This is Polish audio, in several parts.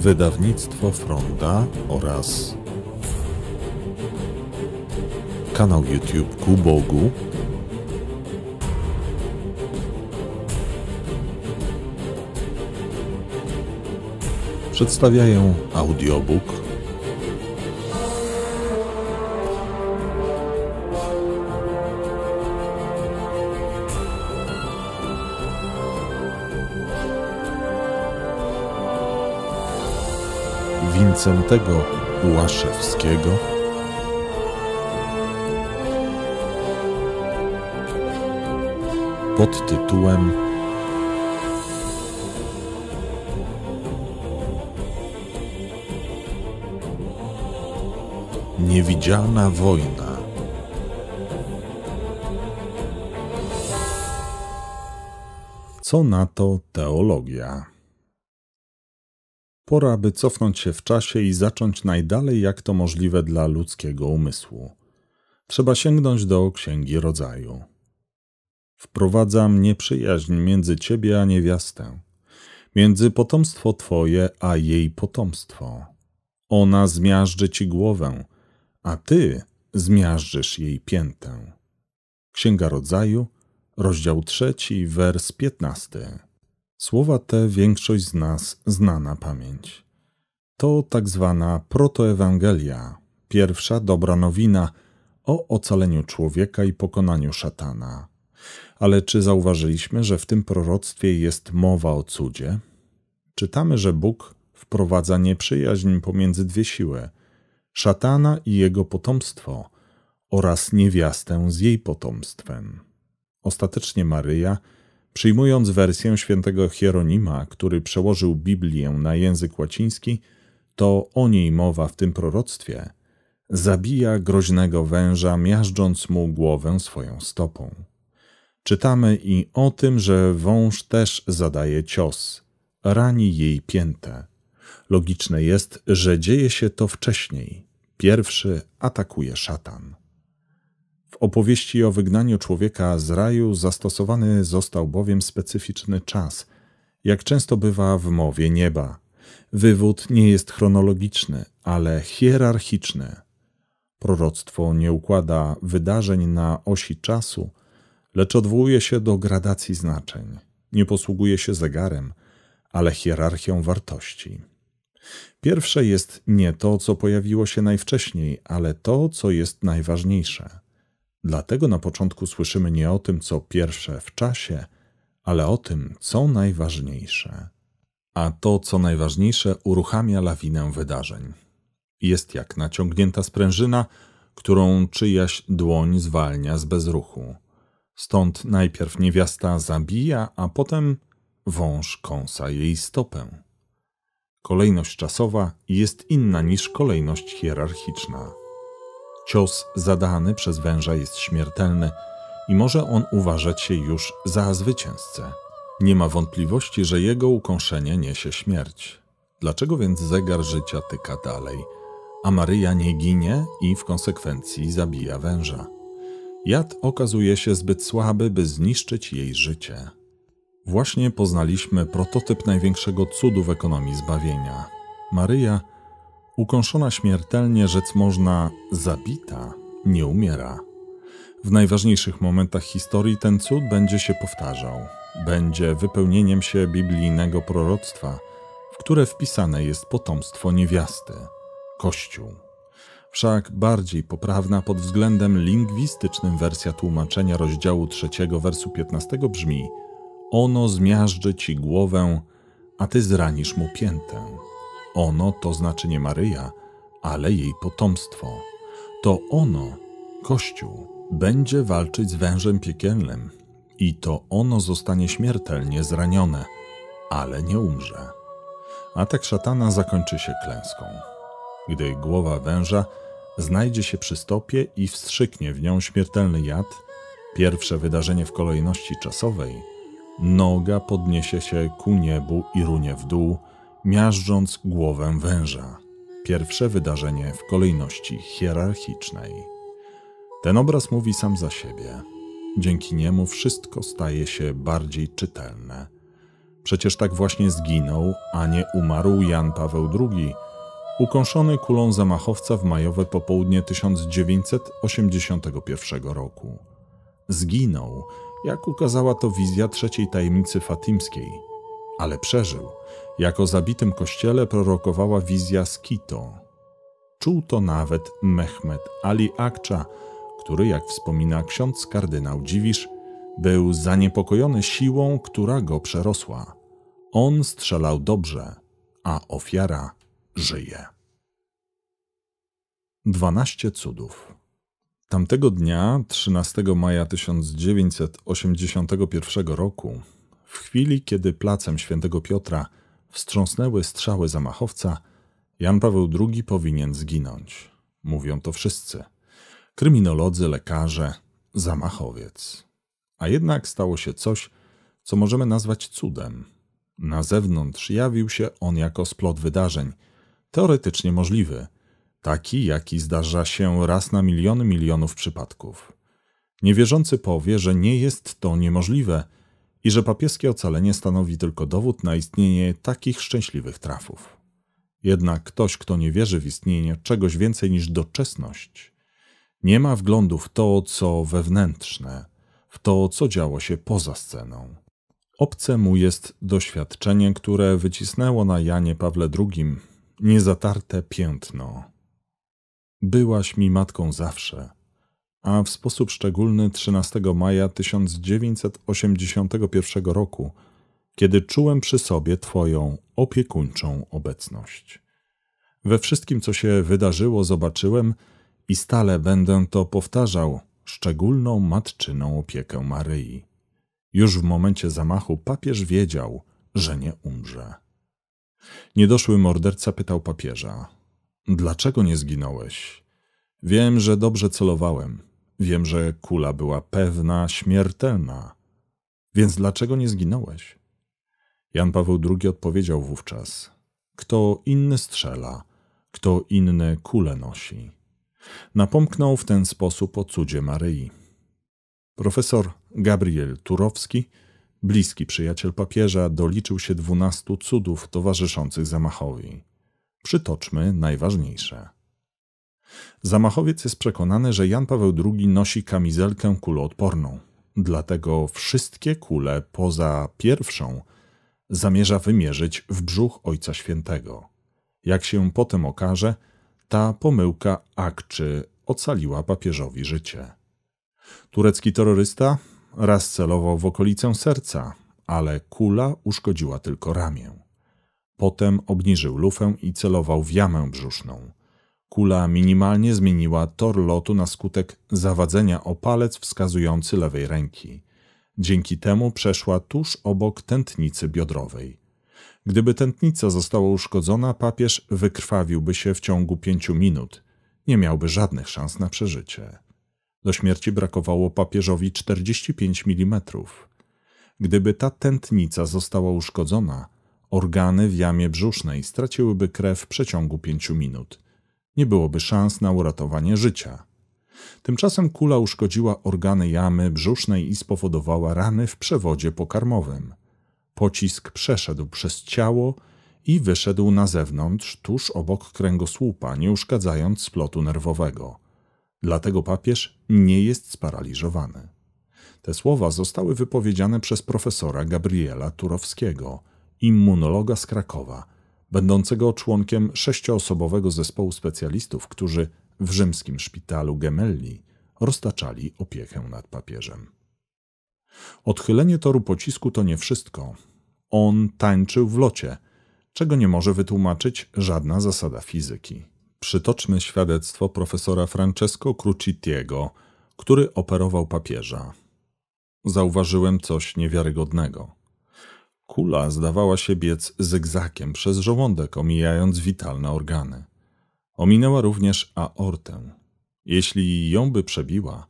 wydawnictwo Fronda oraz kanał YouTube Ku Bogu. Przedstawiają audiobook Wincentego Łaszewskiego, pod tytułem Niewidzialna wojna. Co na to teologia? Pora, by cofnąć się w czasie i zacząć najdalej jak to możliwe dla ludzkiego umysłu. Trzeba sięgnąć do Księgi Rodzaju. Wprowadzam nieprzyjaźń między ciebie a niewiastę, między potomstwo twoje a jej potomstwo. Ona zmiażdży ci głowę, a ty zmiażdżysz jej piętę. Księga Rodzaju, rozdział trzeci, wers piętnasty. Słowa te większość z nas zna na pamięć. To tak zwana protoewangelia, pierwsza dobra nowina o ocaleniu człowieka i pokonaniu szatana. Ale czy zauważyliśmy, że w tym proroctwie jest mowa o cudzie? Czytamy, że Bóg wprowadza nieprzyjaźń pomiędzy dwie siły szatana i jego potomstwo oraz niewiastę z jej potomstwem. Ostatecznie Maryja Przyjmując wersję świętego Hieronima, który przełożył Biblię na język łaciński, to o niej mowa w tym proroctwie. Zabija groźnego węża, miażdżąc mu głowę swoją stopą. Czytamy i o tym, że wąż też zadaje cios, rani jej piętę. Logiczne jest, że dzieje się to wcześniej. Pierwszy atakuje szatan opowieści o wygnaniu człowieka z raju zastosowany został bowiem specyficzny czas, jak często bywa w mowie nieba. Wywód nie jest chronologiczny, ale hierarchiczny. Proroctwo nie układa wydarzeń na osi czasu, lecz odwołuje się do gradacji znaczeń. Nie posługuje się zegarem, ale hierarchią wartości. Pierwsze jest nie to, co pojawiło się najwcześniej, ale to, co jest najważniejsze. Dlatego na początku słyszymy nie o tym, co pierwsze w czasie, ale o tym, co najważniejsze. A to, co najważniejsze, uruchamia lawinę wydarzeń. Jest jak naciągnięta sprężyna, którą czyjaś dłoń zwalnia z bezruchu. Stąd najpierw niewiasta zabija, a potem wąż kąsa jej stopę. Kolejność czasowa jest inna niż kolejność hierarchiczna. Cios zadany przez węża jest śmiertelny i może on uważać się już za zwycięzcę. Nie ma wątpliwości, że jego ukąszenie niesie śmierć. Dlaczego więc zegar życia tyka dalej, a Maryja nie ginie i w konsekwencji zabija węża? Jad okazuje się zbyt słaby, by zniszczyć jej życie. Właśnie poznaliśmy prototyp największego cudu w ekonomii zbawienia. Maryja Ukąszona śmiertelnie, rzec można, zabita, nie umiera. W najważniejszych momentach historii ten cud będzie się powtarzał. Będzie wypełnieniem się biblijnego proroctwa, w które wpisane jest potomstwo niewiasty Kościół. Wszak bardziej poprawna pod względem lingwistycznym wersja tłumaczenia rozdziału 3 wersu 15 brzmi: Ono zmiażdży ci głowę, a ty zranisz mu piętę. Ono to znaczy nie Maryja, ale jej potomstwo. To ono, Kościół, będzie walczyć z wężem piekielnym i to ono zostanie śmiertelnie zranione, ale nie umrze. Atak szatana zakończy się klęską. Gdy głowa węża znajdzie się przy stopie i wstrzyknie w nią śmiertelny jad, pierwsze wydarzenie w kolejności czasowej, noga podniesie się ku niebu i runie w dół, miażdżąc głowę węża. Pierwsze wydarzenie w kolejności hierarchicznej. Ten obraz mówi sam za siebie. Dzięki niemu wszystko staje się bardziej czytelne. Przecież tak właśnie zginął, a nie umarł Jan Paweł II, ukąszony kulą zamachowca w majowe popołudnie 1981 roku. Zginął, jak ukazała to wizja trzeciej tajemnicy fatimskiej, ale przeżył jak o zabitym kościele prorokowała wizja z Kito. Czuł to nawet Mehmet Ali Akcza, który, jak wspomina ksiądz kardynał Dziwisz, był zaniepokojony siłą, która go przerosła. On strzelał dobrze, a ofiara żyje. 12 cudów. Tamtego dnia, 13 maja 1981 roku, w chwili kiedy placem świętego Piotra wstrząsnęły strzały zamachowca, Jan Paweł II powinien zginąć. Mówią to wszyscy. Kryminolodzy, lekarze, zamachowiec. A jednak stało się coś, co możemy nazwać cudem. Na zewnątrz jawił się on jako splot wydarzeń, teoretycznie możliwy, taki jaki zdarza się raz na miliony milionów przypadków. Niewierzący powie, że nie jest to niemożliwe – i że papieskie ocalenie stanowi tylko dowód na istnienie takich szczęśliwych trafów. Jednak ktoś, kto nie wierzy w istnienie czegoś więcej niż doczesność, nie ma wglądu w to, co wewnętrzne, w to, co działo się poza sceną. Obce mu jest doświadczenie, które wycisnęło na Janie Pawle II niezatarte piętno. Byłaś mi matką zawsze – a w sposób szczególny 13 maja 1981 roku, kiedy czułem przy sobie Twoją opiekuńczą obecność. We wszystkim, co się wydarzyło, zobaczyłem i stale będę to powtarzał szczególną matczyną opiekę Maryi. Już w momencie zamachu papież wiedział, że nie umrze. Niedoszły morderca pytał papieża: Dlaczego nie zginąłeś? Wiem, że dobrze celowałem. Wiem, że kula była pewna, śmiertelna. Więc dlaczego nie zginąłeś? Jan Paweł II odpowiedział wówczas: Kto inny strzela, kto inny kulę nosi. Napomknął w ten sposób o cudzie Maryi. Profesor Gabriel Turowski, bliski przyjaciel papieża, doliczył się dwunastu cudów towarzyszących zamachowi. Przytoczmy najważniejsze. Zamachowiec jest przekonany, że Jan Paweł II nosi kamizelkę kuloodporną. Dlatego wszystkie kule poza pierwszą zamierza wymierzyć w brzuch Ojca Świętego. Jak się potem okaże, ta pomyłka akczy ocaliła papieżowi życie. Turecki terrorysta raz celował w okolicę serca, ale kula uszkodziła tylko ramię. Potem obniżył lufę i celował w jamę brzuszną. Kula minimalnie zmieniła tor lotu na skutek zawadzenia o palec wskazujący lewej ręki. Dzięki temu przeszła tuż obok tętnicy biodrowej. Gdyby tętnica została uszkodzona, papież wykrwawiłby się w ciągu pięciu minut. Nie miałby żadnych szans na przeżycie. Do śmierci brakowało papieżowi 45 mm. Gdyby ta tętnica została uszkodzona, organy w jamie brzusznej straciłyby krew w przeciągu pięciu minut – nie byłoby szans na uratowanie życia. Tymczasem kula uszkodziła organy jamy brzusznej i spowodowała rany w przewodzie pokarmowym. Pocisk przeszedł przez ciało i wyszedł na zewnątrz, tuż obok kręgosłupa, nie uszkadzając splotu nerwowego. Dlatego papież nie jest sparaliżowany. Te słowa zostały wypowiedziane przez profesora Gabriela Turowskiego, immunologa z Krakowa, będącego członkiem sześcioosobowego zespołu specjalistów, którzy w rzymskim szpitalu Gemelli roztaczali opiekę nad papieżem. Odchylenie toru pocisku to nie wszystko. On tańczył w locie, czego nie może wytłumaczyć żadna zasada fizyki. Przytoczmy świadectwo profesora Francesco Crucitiego, który operował papieża. Zauważyłem coś niewiarygodnego. Kula zdawała się biec zygzakiem przez żołądek, omijając witalne organy. Ominęła również aortę. Jeśli ją by przebiła,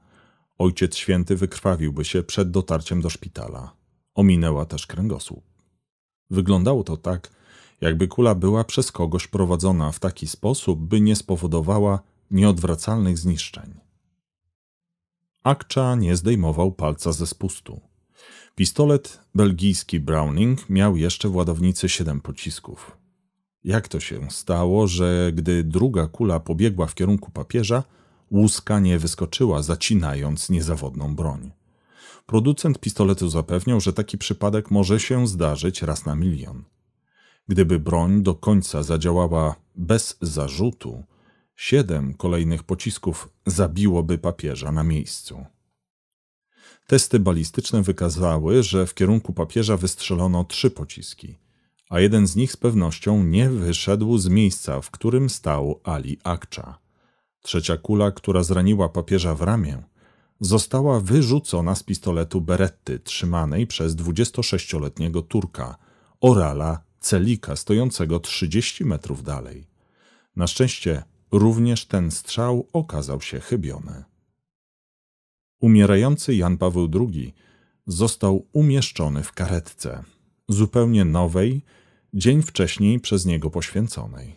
Ojciec Święty wykrwawiłby się przed dotarciem do szpitala. Ominęła też kręgosłup. Wyglądało to tak, jakby kula była przez kogoś prowadzona w taki sposób, by nie spowodowała nieodwracalnych zniszczeń. Akcza nie zdejmował palca ze spustu. Pistolet belgijski Browning miał jeszcze w ładownicy 7 pocisków. Jak to się stało, że gdy druga kula pobiegła w kierunku papieża, łuska nie wyskoczyła, zacinając niezawodną broń? Producent pistoletu zapewniał, że taki przypadek może się zdarzyć raz na milion. Gdyby broń do końca zadziałała bez zarzutu, siedem kolejnych pocisków zabiłoby papieża na miejscu. Testy balistyczne wykazały, że w kierunku papieża wystrzelono trzy pociski, a jeden z nich z pewnością nie wyszedł z miejsca, w którym stał Ali Akcza. Trzecia kula, która zraniła papieża w ramię, została wyrzucona z pistoletu Beretty trzymanej przez 26-letniego Turka, Orala Celika, stojącego 30 metrów dalej. Na szczęście również ten strzał okazał się chybiony. Umierający Jan Paweł II został umieszczony w karetce, zupełnie nowej, dzień wcześniej przez niego poświęconej.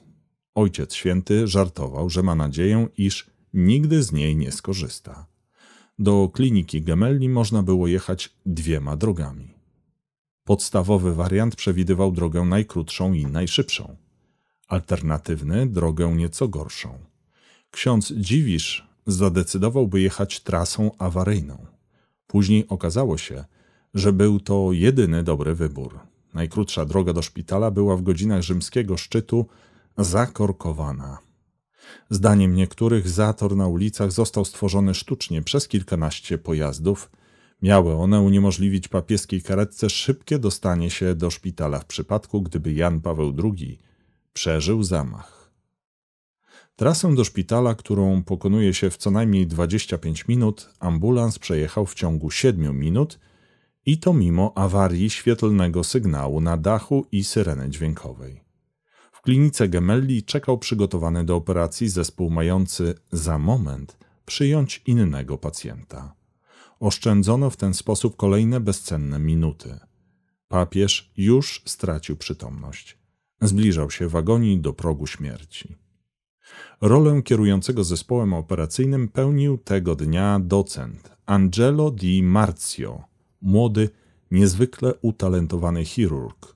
Ojciec Święty żartował, że ma nadzieję, iż nigdy z niej nie skorzysta. Do kliniki Gemelli można było jechać dwiema drogami. Podstawowy wariant przewidywał drogę najkrótszą i najszybszą. Alternatywny drogę nieco gorszą. Ksiądz Dziwisz zadecydował, by jechać trasą awaryjną. Później okazało się, że był to jedyny dobry wybór. Najkrótsza droga do szpitala była w godzinach rzymskiego szczytu zakorkowana. Zdaniem niektórych zator na ulicach został stworzony sztucznie przez kilkanaście pojazdów. Miały one uniemożliwić papieskiej karetce szybkie dostanie się do szpitala w przypadku, gdyby Jan Paweł II przeżył zamach. Trasę do szpitala, którą pokonuje się w co najmniej 25 minut, ambulans przejechał w ciągu 7 minut i to mimo awarii świetlnego sygnału na dachu i syreny dźwiękowej. W klinice Gemelli czekał przygotowany do operacji zespół mający za moment przyjąć innego pacjenta. Oszczędzono w ten sposób kolejne bezcenne minuty. Papież już stracił przytomność. Zbliżał się w agonii do progu śmierci. Rolę kierującego zespołem operacyjnym pełnił tego dnia docent Angelo Di Marzio, młody, niezwykle utalentowany chirurg.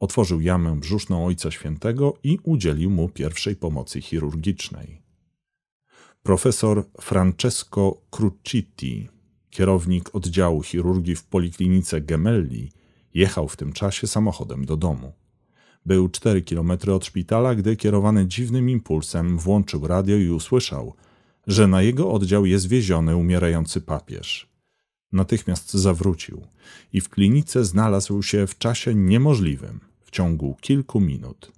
Otworzył jamę brzuszną Ojca Świętego i udzielił mu pierwszej pomocy chirurgicznej. Profesor Francesco Crucitti, kierownik oddziału chirurgii w Poliklinice Gemelli, jechał w tym czasie samochodem do domu. Był 4 km od szpitala, gdy kierowany dziwnym impulsem włączył radio i usłyszał, że na jego oddział jest wieziony umierający papież. Natychmiast zawrócił i w klinice znalazł się w czasie niemożliwym w ciągu kilku minut.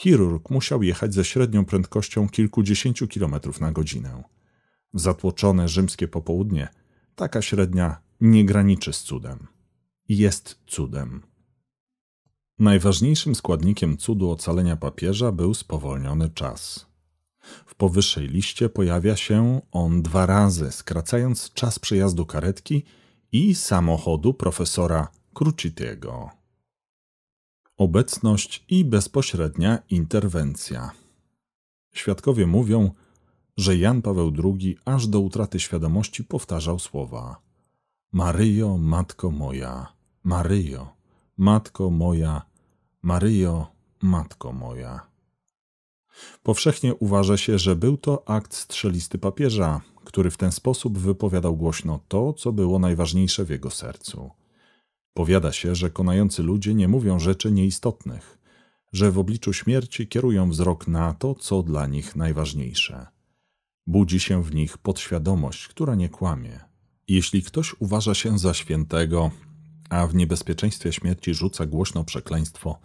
Chirurg musiał jechać ze średnią prędkością kilkudziesięciu kilometrów na godzinę. W zatłoczone rzymskie popołudnie taka średnia nie graniczy z cudem. Jest cudem. Najważniejszym składnikiem cudu ocalenia papieża był spowolniony czas. W powyższej liście pojawia się on dwa razy, skracając czas przejazdu karetki i samochodu profesora Crucitiego. Obecność i bezpośrednia interwencja. Świadkowie mówią, że Jan Paweł II aż do utraty świadomości powtarzał słowa: Maryjo, matko moja, Maryjo. Matko moja, Maryjo, Matko moja. Powszechnie uważa się, że był to akt strzelisty papieża, który w ten sposób wypowiadał głośno to, co było najważniejsze w jego sercu. Powiada się, że konający ludzie nie mówią rzeczy nieistotnych, że w obliczu śmierci kierują wzrok na to, co dla nich najważniejsze. Budzi się w nich podświadomość, która nie kłamie. Jeśli ktoś uważa się za świętego, a w niebezpieczeństwie śmierci rzuca głośno przekleństwo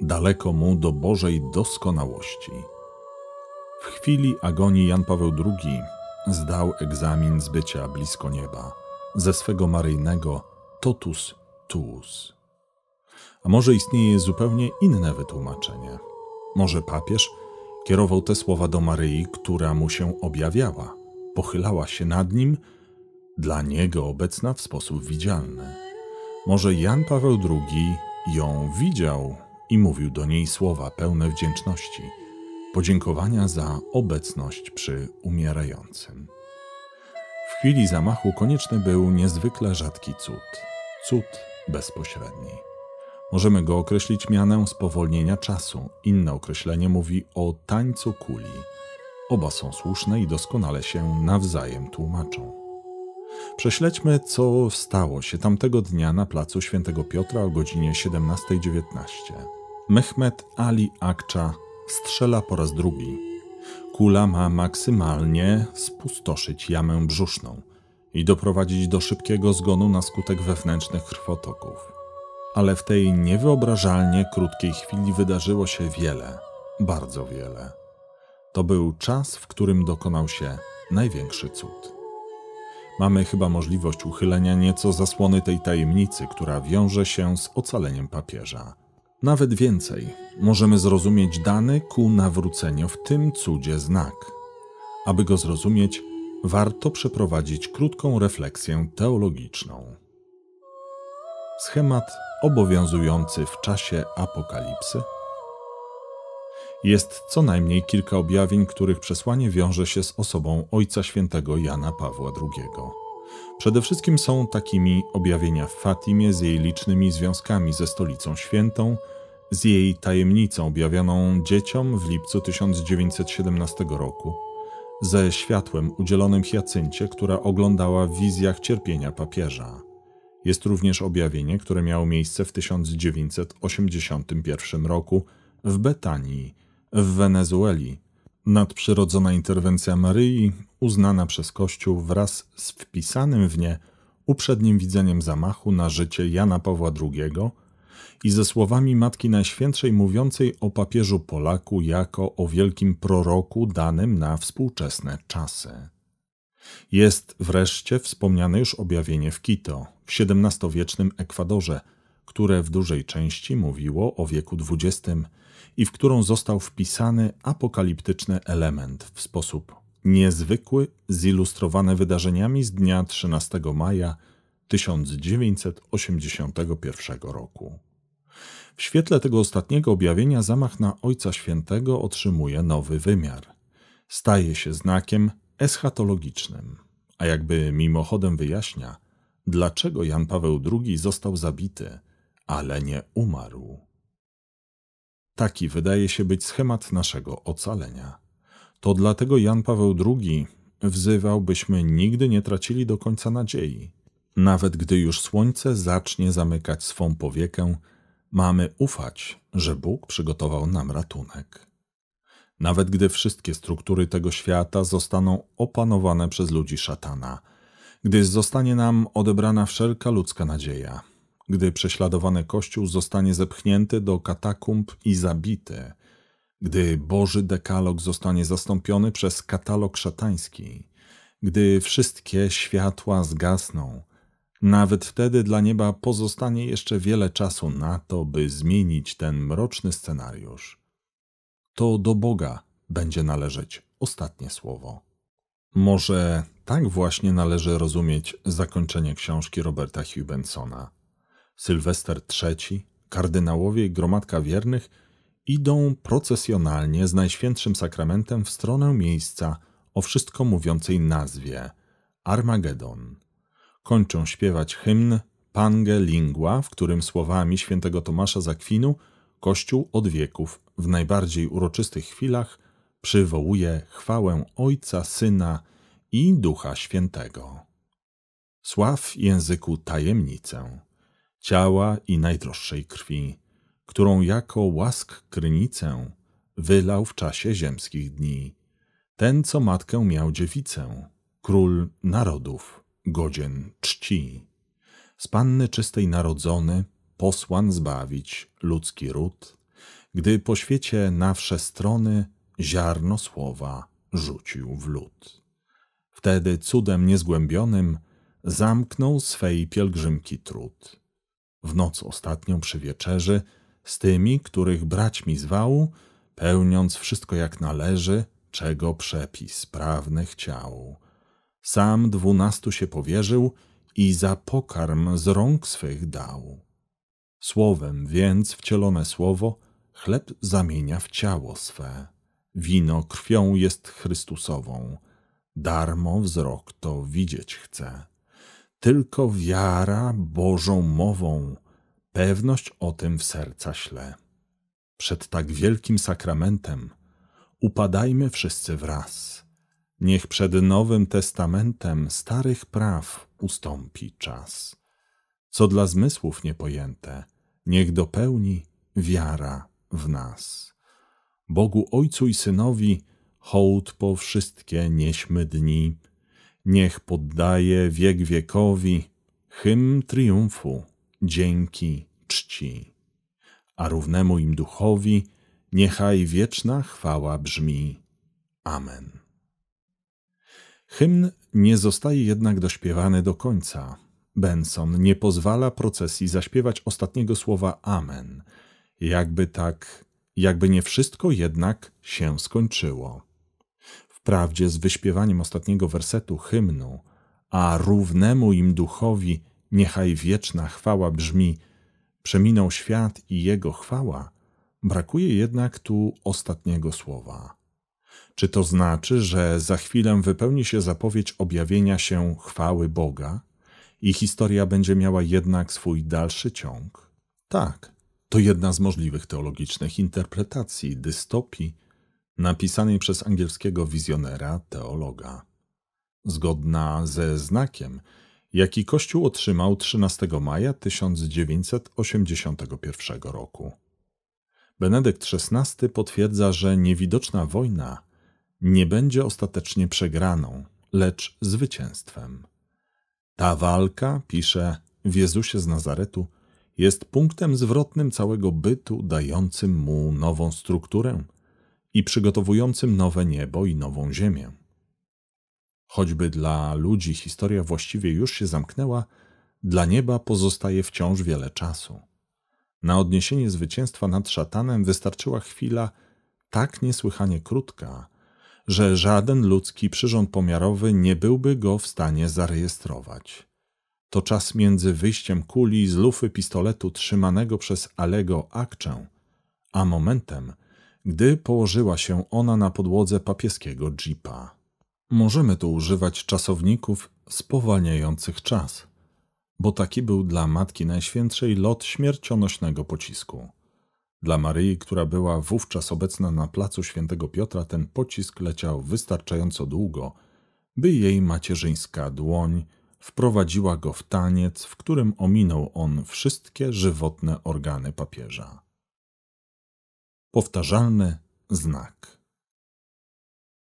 daleko mu do Bożej doskonałości. W chwili agonii Jan Paweł II zdał egzamin z bycia blisko nieba ze swego maryjnego totus tuus. A może istnieje zupełnie inne wytłumaczenie? Może papież kierował te słowa do Maryi, która mu się objawiała, pochylała się nad nim, dla niego obecna w sposób widzialny. Może Jan Paweł II ją widział i mówił do niej słowa pełne wdzięczności, podziękowania za obecność przy umierającym. W chwili zamachu konieczny był niezwykle rzadki cud cud bezpośredni. Możemy go określić mianem spowolnienia czasu. Inne określenie mówi o tańcu kuli. Oba są słuszne i doskonale się nawzajem tłumaczą. Prześledźmy, co stało się tamtego dnia na placu Świętego Piotra o godzinie 17.19. Mehmet Ali Akcza strzela po raz drugi. Kula ma maksymalnie spustoszyć jamę brzuszną i doprowadzić do szybkiego zgonu na skutek wewnętrznych krwotoków. Ale w tej niewyobrażalnie krótkiej chwili wydarzyło się wiele, bardzo wiele. To był czas, w którym dokonał się największy cud mamy chyba możliwość uchylenia nieco zasłony tej tajemnicy, która wiąże się z ocaleniem papieża. Nawet więcej, możemy zrozumieć dany ku nawróceniu w tym cudzie znak. Aby go zrozumieć, warto przeprowadzić krótką refleksję teologiczną. Schemat obowiązujący w czasie apokalipsy – jest co najmniej kilka objawień, których przesłanie wiąże się z osobą Ojca Świętego Jana Pawła II. Przede wszystkim są takimi objawienia w Fatimie z jej licznymi związkami ze Stolicą Świętą, z jej tajemnicą objawioną dzieciom w lipcu 1917 roku, ze światłem udzielonym Hiacyncie, która oglądała w wizjach cierpienia papieża. Jest również objawienie, które miało miejsce w 1981 roku w Betanii, w Wenezueli nadprzyrodzona interwencja Maryi uznana przez Kościół wraz z wpisanym w nie uprzednim widzeniem zamachu na życie Jana Pawła II i ze słowami Matki Najświętszej mówiącej o papieżu Polaku jako o wielkim proroku danym na współczesne czasy. Jest wreszcie wspomniane już objawienie w Quito, w XVII-wiecznym Ekwadorze, które w dużej części mówiło o wieku XX i w którą został wpisany apokaliptyczny element w sposób niezwykły, zilustrowany wydarzeniami z dnia 13 maja 1981 roku. W świetle tego ostatniego objawienia zamach na Ojca Świętego otrzymuje nowy wymiar. Staje się znakiem eschatologicznym, a jakby mimochodem wyjaśnia, dlaczego Jan Paweł II został zabity, ale nie umarł. Taki wydaje się być schemat naszego ocalenia. To dlatego Jan Paweł II wzywał, byśmy nigdy nie tracili do końca nadziei. Nawet gdy już słońce zacznie zamykać swą powiekę, mamy ufać, że Bóg przygotował nam ratunek. Nawet gdy wszystkie struktury tego świata zostaną opanowane przez ludzi szatana, gdy zostanie nam odebrana wszelka ludzka nadzieja, gdy prześladowany Kościół zostanie zepchnięty do katakumb i zabity, gdy Boży dekalog zostanie zastąpiony przez katalog szatański, gdy wszystkie światła zgasną, nawet wtedy dla nieba pozostanie jeszcze wiele czasu na to, by zmienić ten mroczny scenariusz. To do Boga będzie należeć ostatnie słowo. Może tak właśnie należy rozumieć zakończenie książki Roberta Hubensona. Sylwester III, kardynałowie i gromadka wiernych idą procesjonalnie z Najświętszym Sakramentem w stronę miejsca o wszystko mówiącej nazwie Armagedon. Kończą śpiewać hymn Pange Lingua, w którym słowami świętego Tomasza Zakwinu Kościół od wieków w najbardziej uroczystych chwilach przywołuje chwałę Ojca, Syna i Ducha Świętego. Sław języku tajemnicę ciała i najdroższej krwi, którą jako łask krynicę wylał w czasie ziemskich dni. Ten, co matkę miał dziewicę, król narodów, godzien czci. Z panny czystej narodzony, posłan zbawić ludzki ród, gdy po świecie na wsze strony ziarno słowa rzucił w lód. Wtedy cudem niezgłębionym zamknął swej pielgrzymki trud w noc ostatnią przy wieczerzy, z tymi, których brać mi zwału, pełniąc wszystko jak należy, czego przepis prawny chciał. Sam dwunastu się powierzył i za pokarm z rąk swych dał. Słowem więc wcielone słowo chleb zamienia w ciało swe. Wino krwią jest Chrystusową. Darmo wzrok to widzieć chce. Tylko wiara Bożą mową, pewność o tym w serca śle. Przed tak wielkim sakramentem upadajmy wszyscy wraz. Niech przed Nowym Testamentem starych praw ustąpi czas. Co dla zmysłów niepojęte, niech dopełni wiara w nas. Bogu Ojcu i Synowi hołd po wszystkie nieśmy dni, Niech poddaje wiek wiekowi hymn triumfu, dzięki, czci. A równemu im duchowi niechaj wieczna chwała brzmi. Amen. Hymn nie zostaje jednak dośpiewany do końca. Benson nie pozwala procesji zaśpiewać ostatniego słowa Amen. Jakby tak, jakby nie wszystko jednak się skończyło. Wprawdzie z wyśpiewaniem ostatniego wersetu hymnu, a równemu im duchowi niechaj wieczna chwała brzmi, przeminął świat i jego chwała, brakuje jednak tu ostatniego słowa. Czy to znaczy, że za chwilę wypełni się zapowiedź objawienia się chwały Boga i historia będzie miała jednak swój dalszy ciąg? Tak, to jedna z możliwych teologicznych interpretacji dystopii napisanej przez angielskiego wizjonera, teologa. Zgodna ze znakiem, jaki Kościół otrzymał 13 maja 1981 roku. Benedykt XVI potwierdza, że niewidoczna wojna nie będzie ostatecznie przegraną, lecz zwycięstwem. Ta walka, pisze w Jezusie z Nazaretu, jest punktem zwrotnym całego bytu, dającym mu nową strukturę i przygotowującym nowe niebo i nową ziemię. Choćby dla ludzi historia właściwie już się zamknęła, dla nieba pozostaje wciąż wiele czasu. Na odniesienie zwycięstwa nad szatanem wystarczyła chwila tak niesłychanie krótka, że żaden ludzki przyrząd pomiarowy nie byłby go w stanie zarejestrować. To czas między wyjściem kuli z lufy pistoletu trzymanego przez Alego Akczę, a momentem, gdy położyła się ona na podłodze papieskiego jeepa. Możemy tu używać czasowników spowalniających czas, bo taki był dla Matki Najświętszej lot śmiercionośnego pocisku. Dla Maryi, która była wówczas obecna na placu Świętego Piotra, ten pocisk leciał wystarczająco długo, by jej macierzyńska dłoń wprowadziła go w taniec, w którym ominął on wszystkie żywotne organy papieża powtarzalny znak.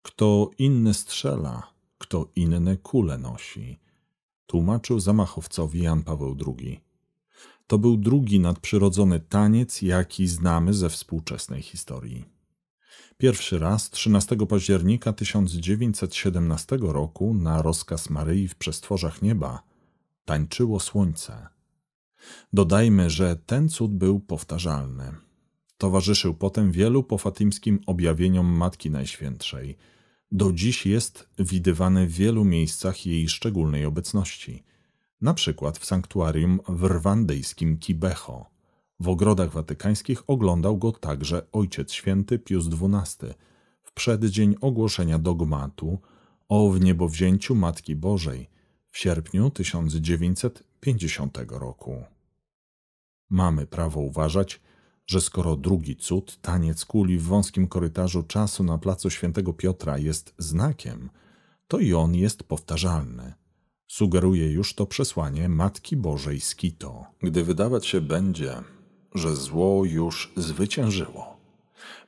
Kto inny strzela, kto inny kule nosi, tłumaczył zamachowcowi Jan Paweł II. To był drugi nadprzyrodzony taniec, jaki znamy ze współczesnej historii. Pierwszy raz 13 października 1917 roku na rozkaz Maryi w przestworzach nieba tańczyło słońce. Dodajmy, że ten cud był powtarzalny. Towarzyszył potem wielu pofatimskim objawieniom Matki Najświętszej. Do dziś jest widywany w wielu miejscach jej szczególnej obecności, na przykład w sanktuarium w rwandyjskim Kibeho. W ogrodach watykańskich oglądał go także Ojciec Święty Pius XII w przeddzień ogłoszenia dogmatu o wniebowzięciu Matki Bożej w sierpniu 1950 roku. Mamy prawo uważać, że skoro drugi cud, taniec kuli w wąskim korytarzu czasu na placu Świętego Piotra jest znakiem, to i on jest powtarzalny. Sugeruje już to przesłanie Matki Bożej z Kito. Gdy wydawać się będzie, że zło już zwyciężyło,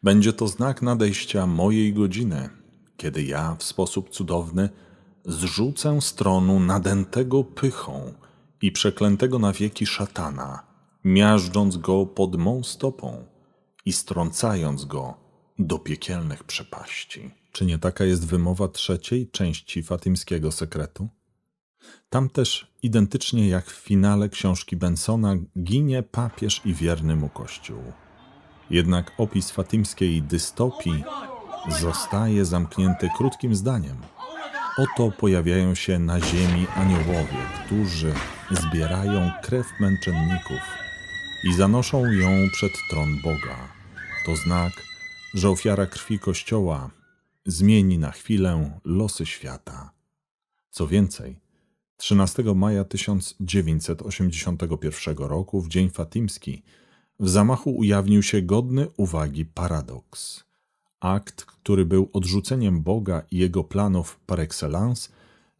będzie to znak nadejścia mojej godziny, kiedy ja w sposób cudowny zrzucę stronu nadętego pychą i przeklętego na wieki szatana – miażdżąc go pod mą stopą i strącając go do piekielnych przepaści. Czy nie taka jest wymowa trzeciej części fatimskiego sekretu? Tam też, identycznie jak w finale książki Bensona, ginie papież i wierny mu kościół. Jednak opis fatimskiej dystopii oh oh zostaje zamknięty krótkim zdaniem. Oto pojawiają się na ziemi aniołowie, którzy zbierają krew męczenników i zanoszą ją przed tron Boga. To znak, że ofiara krwi Kościoła zmieni na chwilę losy świata. Co więcej, 13 maja 1981 roku, w Dzień Fatimski, w zamachu ujawnił się godny uwagi paradoks. Akt, który był odrzuceniem Boga i jego planów par excellence,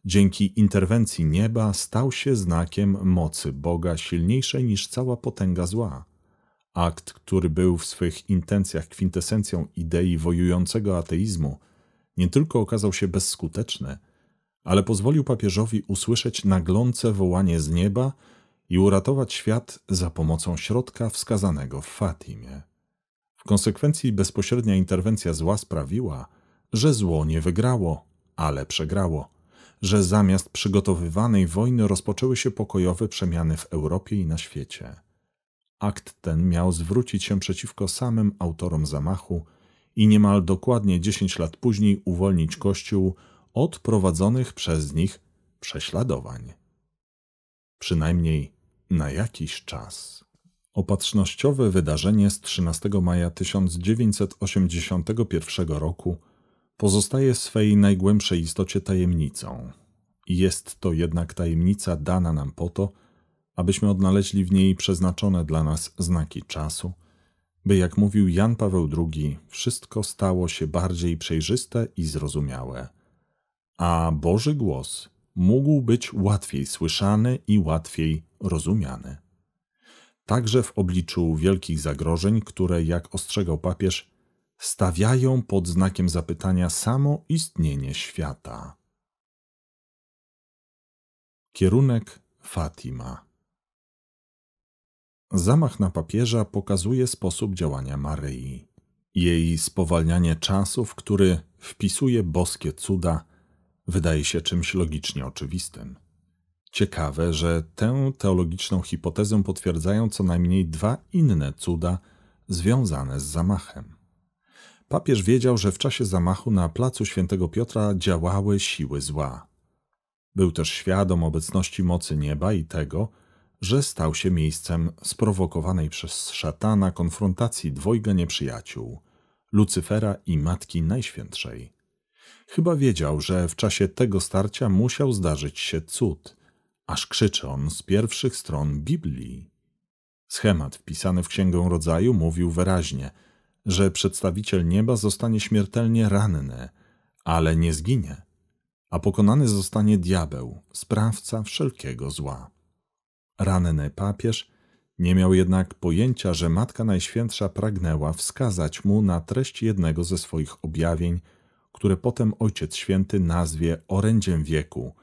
Dzięki interwencji nieba stał się znakiem mocy Boga silniejszej niż cała potęga zła. Akt, który był w swych intencjach kwintesencją idei wojującego ateizmu, nie tylko okazał się bezskuteczny, ale pozwolił papieżowi usłyszeć naglące wołanie z nieba i uratować świat za pomocą środka wskazanego w Fatimie. W konsekwencji bezpośrednia interwencja zła sprawiła, że zło nie wygrało, ale przegrało że zamiast przygotowywanej wojny rozpoczęły się pokojowe przemiany w Europie i na świecie. Akt ten miał zwrócić się przeciwko samym autorom zamachu i niemal dokładnie 10 lat później uwolnić Kościół od prowadzonych przez nich prześladowań. Przynajmniej na jakiś czas. Opatrznościowe wydarzenie z 13 maja 1981 roku pozostaje w swej najgłębszej istocie tajemnicą. Jest to jednak tajemnica dana nam po to, abyśmy odnaleźli w niej przeznaczone dla nas znaki czasu, by jak mówił Jan Paweł II, wszystko stało się bardziej przejrzyste i zrozumiałe. A Boży głos mógł być łatwiej słyszany i łatwiej rozumiany. Także w obliczu wielkich zagrożeń, które, jak ostrzegał papież, stawiają pod znakiem zapytania samo istnienie świata. Kierunek Fatima. Zamach na papieża pokazuje sposób działania Maryi. Jej spowalnianie czasu, w który wpisuje boskie cuda, wydaje się czymś logicznie oczywistym. Ciekawe, że tę teologiczną hipotezę potwierdzają co najmniej dwa inne cuda związane z zamachem. Papież wiedział, że w czasie zamachu na placu Świętego Piotra działały siły zła. Był też świadom obecności mocy nieba i tego, że stał się miejscem sprowokowanej przez szatana konfrontacji dwojga nieprzyjaciół Lucyfera i Matki Najświętszej. Chyba wiedział, że w czasie tego starcia musiał zdarzyć się cud, aż krzyczy on z pierwszych stron Biblii. Schemat wpisany w Księgę Rodzaju mówił wyraźnie – że przedstawiciel nieba zostanie śmiertelnie ranny, ale nie zginie, a pokonany zostanie diabeł, sprawca wszelkiego zła. Ranny papież nie miał jednak pojęcia, że Matka Najświętsza pragnęła wskazać mu na treść jednego ze swoich objawień, które potem Ojciec Święty nazwie orędziem wieku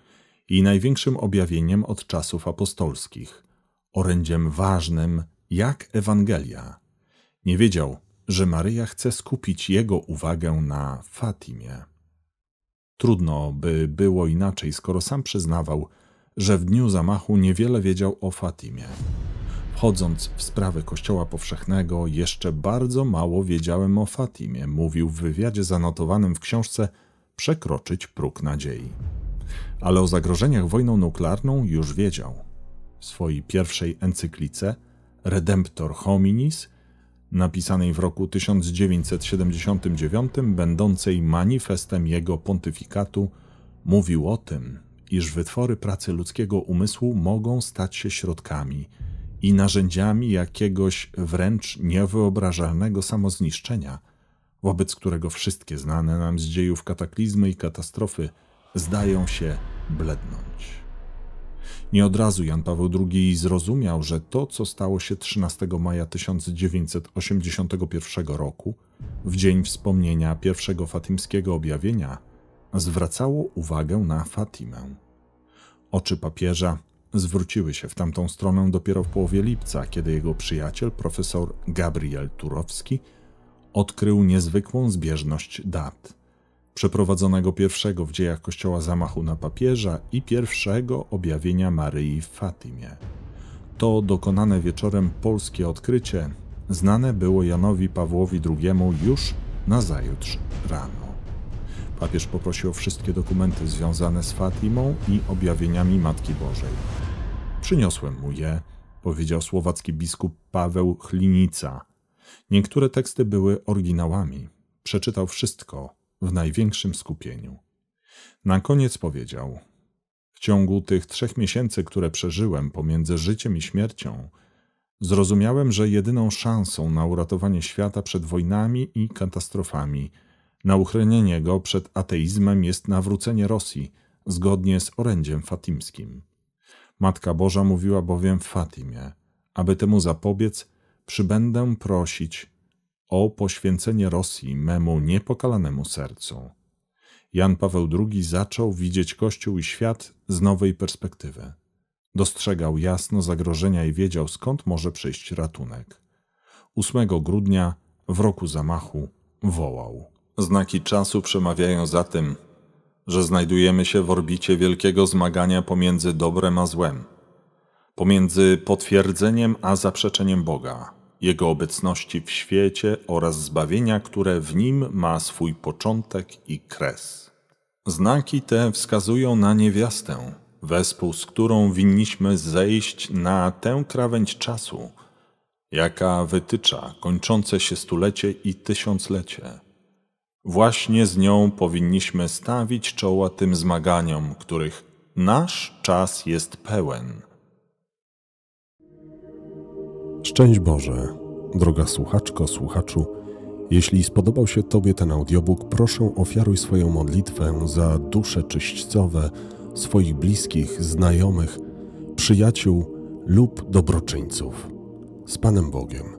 i największym objawieniem od czasów apostolskich, orędziem ważnym jak Ewangelia. Nie wiedział, że Maryja chce skupić jego uwagę na Fatimie. Trudno by było inaczej, skoro sam przyznawał, że w dniu zamachu niewiele wiedział o Fatimie. Wchodząc w sprawy Kościoła Powszechnego, jeszcze bardzo mało wiedziałem o Fatimie, mówił w wywiadzie zanotowanym w książce Przekroczyć próg nadziei. Ale o zagrożeniach wojną nuklearną już wiedział. W swojej pierwszej encyklice Redemptor Hominis napisanej w roku 1979, będącej manifestem jego pontyfikatu, mówił o tym, iż wytwory pracy ludzkiego umysłu mogą stać się środkami i narzędziami jakiegoś wręcz niewyobrażalnego samozniszczenia, wobec którego wszystkie znane nam z dziejów kataklizmy i katastrofy zdają się blednąć. Nie od razu Jan Paweł II zrozumiał, że to, co stało się 13 maja 1981 roku, w dzień wspomnienia pierwszego fatimskiego objawienia, zwracało uwagę na Fatimę. Oczy papieża zwróciły się w tamtą stronę dopiero w połowie lipca, kiedy jego przyjaciel, profesor Gabriel Turowski, odkrył niezwykłą zbieżność dat – przeprowadzonego pierwszego w dziejach Kościoła zamachu na papieża i pierwszego objawienia Maryi w Fatimie. To dokonane wieczorem polskie odkrycie znane było Janowi Pawłowi II już na zajutrz rano. Papież poprosił o wszystkie dokumenty związane z Fatimą i objawieniami Matki Bożej. Przyniosłem mu je, powiedział słowacki biskup Paweł Chlinica. Niektóre teksty były oryginałami. Przeczytał wszystko, w największym skupieniu. Na koniec powiedział: W ciągu tych trzech miesięcy, które przeżyłem pomiędzy życiem i śmiercią, zrozumiałem, że jedyną szansą na uratowanie świata przed wojnami i katastrofami, na uchronienie go przed ateizmem jest nawrócenie Rosji zgodnie z orędziem fatimskim. Matka Boża mówiła bowiem w Fatimie, aby temu zapobiec, przybędę prosić o poświęcenie Rosji memu niepokalanemu sercu. Jan Paweł II zaczął widzieć Kościół i świat z nowej perspektywy. Dostrzegał jasno zagrożenia i wiedział, skąd może przyjść ratunek. 8 grudnia w roku zamachu wołał. Znaki czasu przemawiają za tym, że znajdujemy się w orbicie wielkiego zmagania pomiędzy dobrem a złem, pomiędzy potwierdzeniem a zaprzeczeniem Boga jego obecności w świecie oraz zbawienia, które w nim ma swój początek i kres. Znaki te wskazują na niewiastę, wespół z którą winniśmy zejść na tę krawędź czasu, jaka wytycza kończące się stulecie i tysiąclecie. Właśnie z nią powinniśmy stawić czoła tym zmaganiom, których nasz czas jest pełen – Szczęść Boże, droga słuchaczko, słuchaczu. Jeśli spodobał się Tobie ten audiobook, proszę ofiaruj swoją modlitwę za dusze czyśćcowe swoich bliskich, znajomych, przyjaciół lub dobroczyńców. Z Panem Bogiem.